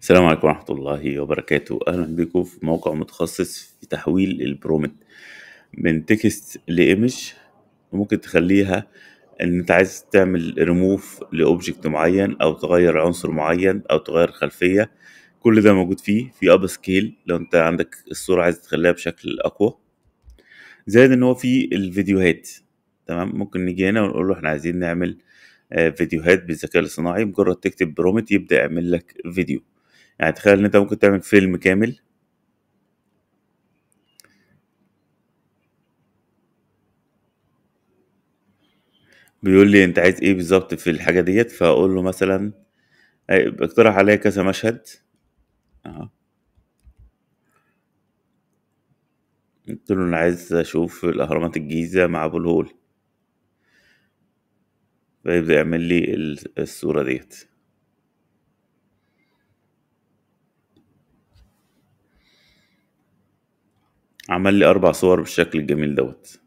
السلام عليكم ورحمة الله وبركاته أهلا بكم في موقع متخصص في تحويل البرومت من تكست لإيمج وممكن تخليها إن أنت عايز تعمل ريموف لأوبجكت معين أو تغير عنصر معين أو تغير خلفية كل ده موجود فيه في أب سكيل لو أنت عندك الصورة عايز تخليها بشكل أقوى زائد إن هو في الفيديوهات تمام ممكن نيجي هنا ونقول له إحنا عايزين نعمل آه، فيديوهات بالذكاء الصناعي مجرد تكتب برومت يبدأ يعمل لك فيديو يعني تخيل ان انت ممكن تعمل فيلم كامل بيقول لي انت عايز ايه بالظبط في الحاجه ديت فاقول له مثلا اقترح عليا كذا مشهد اهو قلت له انا عايز اشوف الاهرامات الجيزه مع ابو الهول فيبدا يعمل لي الصوره ديت عمل لي أربع صور بالشكل الجميل دوت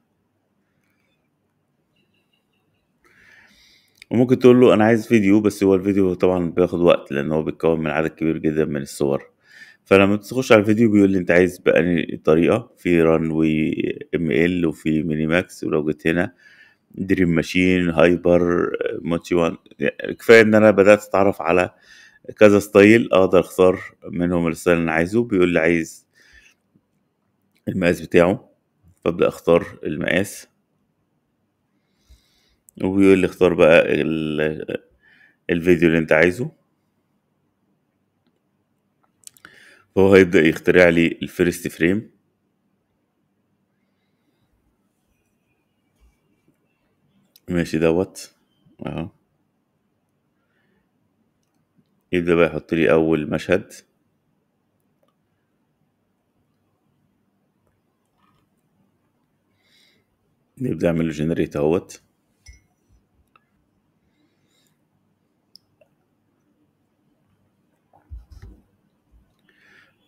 وممكن تقول له أنا عايز فيديو بس هو الفيديو طبعا بياخد وقت لأن هو بيتكون من عدد كبير جدا من الصور فلما تخش على الفيديو بيقول لي انت عايز بأني طريقة في ران وي ام ال وفي ميني ماكس ولو جيت هنا دريم ماشين هايبر موتشي وان كفاية ان انا بدأت اتعرف على كذا ستايل اقدر اختار منهم الستايل اللي انا عايزه بيقول لي عايز المقاس بتاعه فابدأ اختار المقاس وبيقول لي اختار بقى الفيديو اللي انت عايزه فهو هيبدأ يخترع لي الفيرست فريم ماشي دوت اهو يبدأ بقى يحط لي أول مشهد نبدأ نعمل جنريت اهوت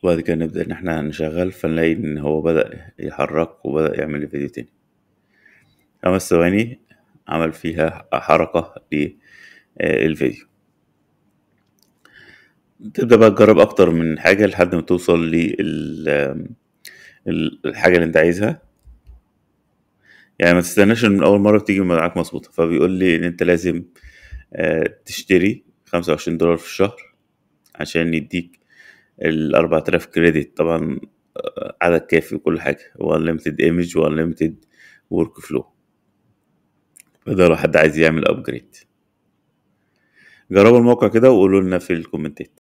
وبعد كده نبدأ إن احنا نشغل فنلاقي إن هو بدأ يحرك وبدأ يعمل الفيديو تاني خمس ثواني عمل فيها حركة للفيديو تبدأ بقى تجرب أكتر من حاجة لحد ما توصل للحاجة اللي أنت عايزها يعني ما تستناش من اول مره بتيجي معاك مظبوطه فبيقول لي ان انت لازم آه، تشتري 25 دولار في الشهر عشان يديك ال 4000 كريدت طبعا آه، عدد كافي وكل حاجه وانليمتد ايمج وانليمتد ورك فلو فده لو حد عايز يعمل ابجريد جربوا الموقع كده وقولوا لنا في الكومنتات